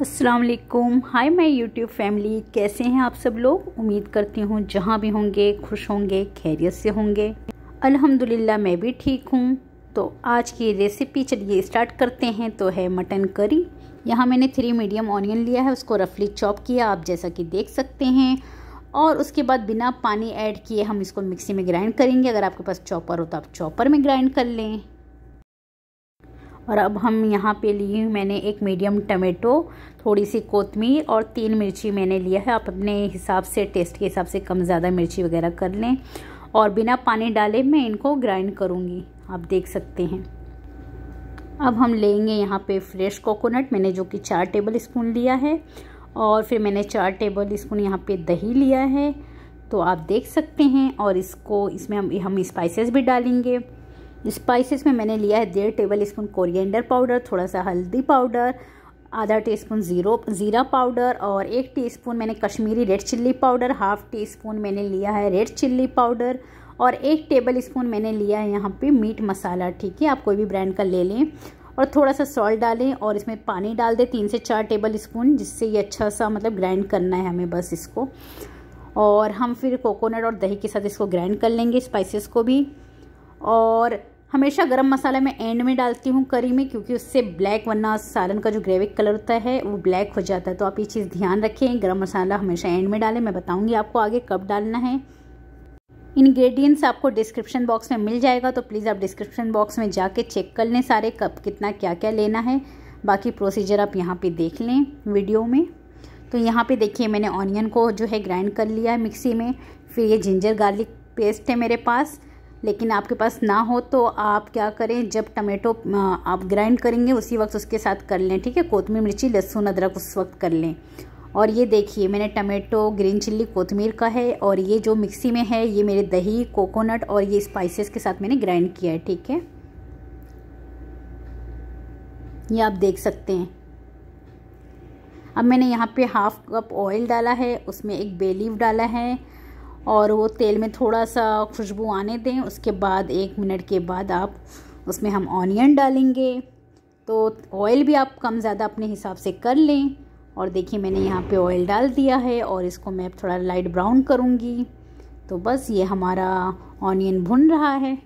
असलकुम high my YouTube family कैसे हैं आप सब लोग उम्मीद करती हूँ जहाँ भी होंगे खुश होंगे खैरियत से होंगे अल्हम्दुलिल्लाह मैं भी ठीक हूँ तो आज की रेसिपी चलिए स्टार्ट करते हैं तो है मटन करी यहाँ मैंने थ्री मीडियम ऑनियन लिया है उसको रफली चॉप किया आप जैसा कि देख सकते हैं और उसके बाद बिना पानी ऐड किए हम इसको मिक्सी में ग्राइंड करेंगे अगर आपके पास चॉपर हो तो आप चॉपर में ग्राइंड कर लें और अब हम यहाँ पे लिए मैंने एक मीडियम टमेटो थोड़ी सी कोतमीर और तीन मिर्ची मैंने लिया है आप अपने हिसाब से टेस्ट के हिसाब से कम ज़्यादा मिर्ची वगैरह कर लें और बिना पानी डाले मैं इनको ग्राइंड करूँगी आप देख सकते हैं अब हम लेंगे यहाँ पे फ्रेश कोकोनट मैंने जो कि चार टेबल स्पून लिया है और फिर मैंने चार टेबल स्पून यहाँ पे दही लिया है तो आप देख सकते हैं और इसको इसमें हम हम स्पाइसेस भी डालेंगे स्पाइसेस में मैंने लिया है डेढ़ टेबल स्पून कोरिएंडर पाउडर थोड़ा सा हल्दी पाउडर आधा टी स्पून ज़ीरो ज़ीरा पाउडर और एक टी स्पून मैंने Kashmiri red chilli powder half teaspoon मैंने लिया है रेड चिल्ली पाउडर और एक टेबल स्पून मैंने लिया है यहाँ पे मीट मसाला ठीक है आप कोई भी ब्रांड का ले लें और थोड़ा सा सॉल्ट डालें और इसमें पानी डाल दें तीन से चार टेबल स्पून जिससे ये अच्छा सा मतलब ग्राइंड करना है हमें बस इसको और हम फिर कोकोनट और दही के साथ इसको ग्राइंड कर लेंगे स्पाइसेस को भी और हमेशा गरम मसाला मैं एंड में डालती हूँ करी में क्योंकि उससे ब्लैक वरना सालन का जो ग्रेविक कलर होता है वो ब्लैक हो जाता है तो आप ये चीज़ ध्यान रखें गरम मसाला हमेशा एंड में डालें मैं बताऊँगी आपको आगे कब डालना है इन्ग्रेडियंट्स आपको डिस्क्रिप्शन बॉक्स में मिल जाएगा तो प्लीज़ आप डिस्क्रिप्शन बॉक्स में जाके चेक कर लें सारे कब कितना क्या क्या लेना है बाकी प्रोसीजर आप यहाँ पर देख लें वीडियो में तो यहाँ पर देखिए मैंने ऑनियन को जो है ग्राइंड कर लिया है मिक्सी में फिर ये जिंजर गार्लिक पेस्ट है मेरे पास लेकिन आपके पास ना हो तो आप क्या करें जब टमेटो आप ग्राइंड करेंगे उसी वक्त उसके साथ कर लें ठीक है कोतमीर मिर्ची लहसुन अदरक उस वक्त कर लें और ये देखिए मैंने टमेटो ग्रीन चिल्ली कोतमीर का है और ये जो मिक्सी में है ये मेरे दही कोकोनट और ये स्पाइसेस के साथ मैंने ग्राइंड किया है ठीक है ये आप देख सकते हैं अब मैंने यहाँ पे हाफ़ कप ऑयल डाला है उसमें एक बेलीव डाला है और वो तेल में थोड़ा सा खुशबू आने दें उसके बाद एक मिनट के बाद आप उसमें हम ऑनियन डालेंगे तो ऑयल भी आप कम ज़्यादा अपने हिसाब से कर लें और देखिए मैंने यहाँ पे ऑयल डाल दिया है और इसको मैं थोड़ा लाइट ब्राउन करूँगी तो बस ये हमारा ऑनियन भुन रहा है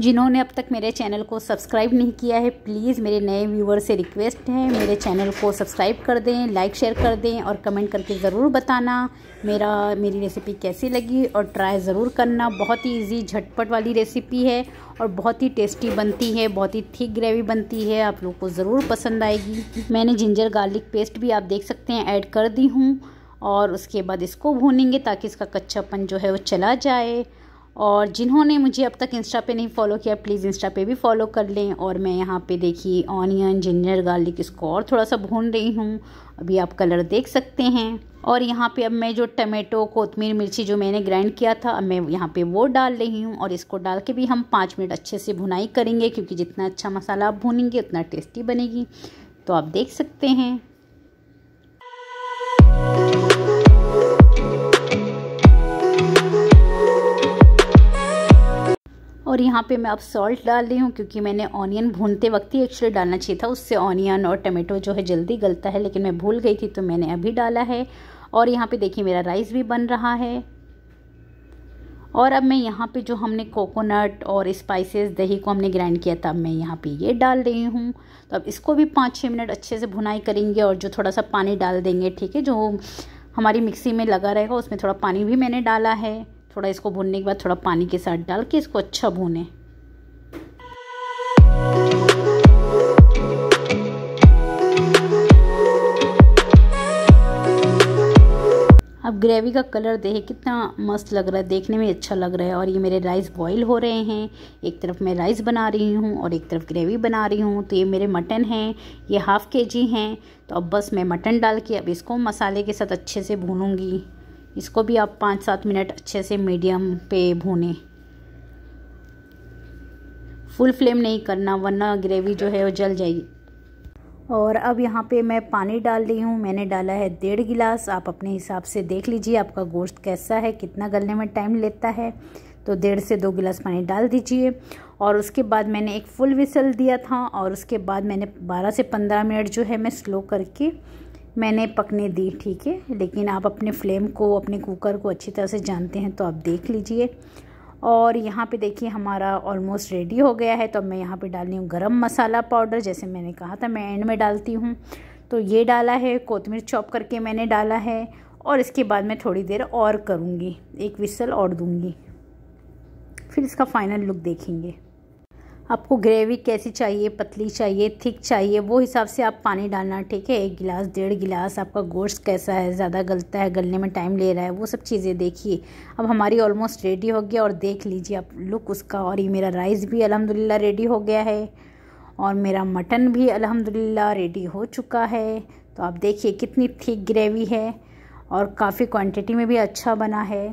जिन्होंने अब तक मेरे चैनल को सब्सक्राइब नहीं किया है प्लीज़ मेरे नए व्यूवर से रिक्वेस्ट है मेरे चैनल को सब्सक्राइब कर दें लाइक शेयर कर दें और कमेंट करके ज़रूर बताना मेरा मेरी रेसिपी कैसी लगी और ट्राई ज़रूर करना बहुत ही इजी झटपट वाली रेसिपी है और बहुत ही टेस्टी बनती है बहुत ही थिक ग्रेवी बनती है आप लोग को ज़रूर पसंद आएगी मैंने जिंजर गार्लिक पेस्ट भी आप देख सकते हैं ऐड कर दी हूँ और उसके बाद इसको भूनेंगे ताकि इसका कच्चापन जो है वो चला जाए और जिन्होंने मुझे अब तक इंस्टा पे नहीं फॉलो किया प्लीज़ इंस्टा पे भी फॉलो कर लें और मैं यहाँ पे देखिए ऑनियन जिंजर गार्लिक इसको और थोड़ा सा भून रही हूँ अभी आप कलर देख सकते हैं और यहाँ पे अब मैं जो टमेटो कोतमीर मिर्ची जो मैंने ग्राइंड किया था अब मैं यहाँ पे वो डाल रही हूँ और इसको डाल के भी हम पाँच मिनट अच्छे से भुनाई करेंगे क्योंकि जितना अच्छा मसाला आप भूनेंगे उतना टेस्टी बनेगी तो आप देख सकते हैं और यहाँ पे मैं अब सॉल्ट डाल रही हूँ क्योंकि मैंने ऑनियन भूनते वक्त ही एक्चुअली डालना चाहिए था उससे ऑनियन और टमेटो जो है जल्दी गलता है लेकिन मैं भूल गई थी तो मैंने अभी डाला है और यहाँ पे देखिए मेरा राइस भी बन रहा है और अब मैं यहाँ पे जो हमने कोकोनट और स्पाइसेस दही को हमने ग्राइंड किया था मैं यहाँ पे ये डाल रही हूँ तो अब इसको भी पाँच छः मिनट अच्छे से भुनाई करेंगे और जो थोड़ा सा पानी डाल देंगे ठीक है जो हमारी मिक्सी में लगा रहेगा उसमें थोड़ा पानी भी मैंने डाला है थोड़ा इसको भूनने के बाद थोड़ा पानी के साथ डाल के इसको अच्छा भूनें अब ग्रेवी का कलर देखें कितना मस्त लग रहा है देखने में अच्छा लग रहा है और ये मेरे राइस बॉईल हो रहे हैं एक तरफ मैं राइस बना रही हूँ और एक तरफ ग्रेवी बना रही हूँ तो ये मेरे मटन हैं ये हाफ़ के जी हैं तो अब बस मैं मटन डाल के अब इसको मसाले के साथ अच्छे से भूनूँगी इसको भी आप पाँच सात मिनट अच्छे से मीडियम पे भूनें फुल फ्लेम नहीं करना वरना ग्रेवी जो है वो जल जाएगी और अब यहाँ पे मैं पानी डाल रही हूँ मैंने डाला है डेढ़ गिलास आप अपने हिसाब से देख लीजिए आपका गोश्त कैसा है कितना गलने में टाइम लेता है तो डेढ़ से दो गिलास पानी डाल दीजिए और उसके बाद मैंने एक फुल विसल दिया था और उसके बाद मैंने 12 से 15 मिनट जो है मैं स्लो करके मैंने पकने दी ठीक है लेकिन आप अपने फ्लेम को अपने कुकर को अच्छी तरह से जानते हैं तो आप देख लीजिए और यहाँ पे देखिए हमारा ऑलमोस्ट रेडी हो गया है तो अब मैं यहाँ पे डाल रही हूँ गरम मसाला पाउडर जैसे मैंने कहा था मैं एंड में डालती हूँ तो ये डाला है कोतमीर चॉप करके मैंने डाला है और इसके बाद मैं थोड़ी देर और करूँगी एक विसल और दूँगी फिर इसका फाइनल लुक देखेंगे आपको ग्रेवी कैसी चाहिए पतली चाहिए थिक चाहिए वो हिसाब से आप पानी डालना ठीक है एक गिलास डेढ़ गिलास आपका गोश्त कैसा है ज़्यादा गलता है गलने में टाइम ले रहा है वो सब चीज़ें देखिए अब हमारी ऑलमोस्ट रेडी हो गया और देख लीजिए आप लुक उसका और ये मेरा राइस भी अलहमदिल्ला रेडी हो गया है और मेरा मटन भी अलहमदिल्ला रेडी हो चुका है तो आप देखिए कितनी थिक ग्रेवी है और काफ़ी क्वान्टिटी में भी अच्छा बना है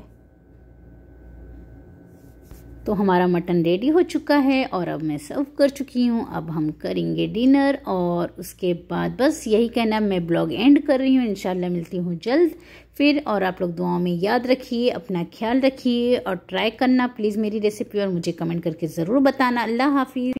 तो हमारा मटन रेडी हो चुका है और अब मैं सर्व कर चुकी हूँ अब हम करेंगे डिनर और उसके बाद बस यही कहना मैं ब्लॉग एंड कर रही हूँ इंशाल्लाह मिलती हूँ जल्द फिर और आप लोग दुआओं में याद रखिए अपना ख्याल रखिए और ट्राई करना प्लीज़ मेरी रेसिपी और मुझे कमेंट करके ज़रूर बताना अल्लाह हाफिज़